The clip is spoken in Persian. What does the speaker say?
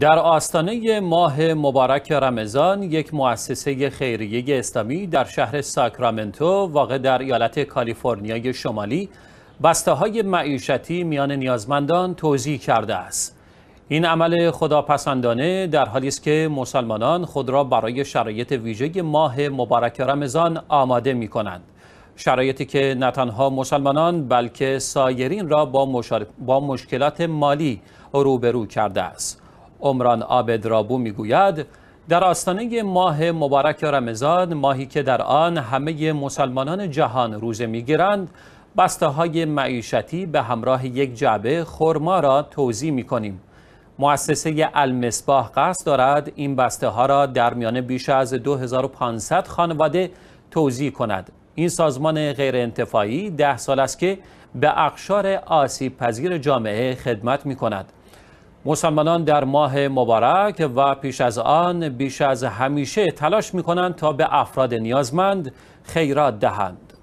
در آستانه ماه مبارک رمضان یک مؤسسه خیریه اسلامی در شهر ساکرامنتو واقع در ایالت کالیفرنیای شمالی بسته های معیشتی میان نیازمندان توضیح کرده است این عمل خداپسندانه در حالی است که مسلمانان خود را برای شرایط ویژه ماه مبارک رمضان آماده می کنند شرایطی که نه تنها مسلمانان بلکه سایرین را با, با مشکلات مالی روبرو کرده است عمران می میگوید در آستانه ماه مبارک رمضان ماهی که در آن همه مسلمانان جهان روزه میگیرند بسته های معیشتی به همراه یک جعبه خرما را توضیح می کنیم. مؤسسه المصباح قصد دارد این بسته ها را در میان بیش از 2500 خانواده توضیح کند. این سازمان غیرانتفاعی ده سال است که به اقشار آسیب پذیر جامعه خدمت می کند. مسلمانان در ماه مبارک و پیش از آن بیش از همیشه تلاش می کنند تا به افراد نیازمند خیرات دهند.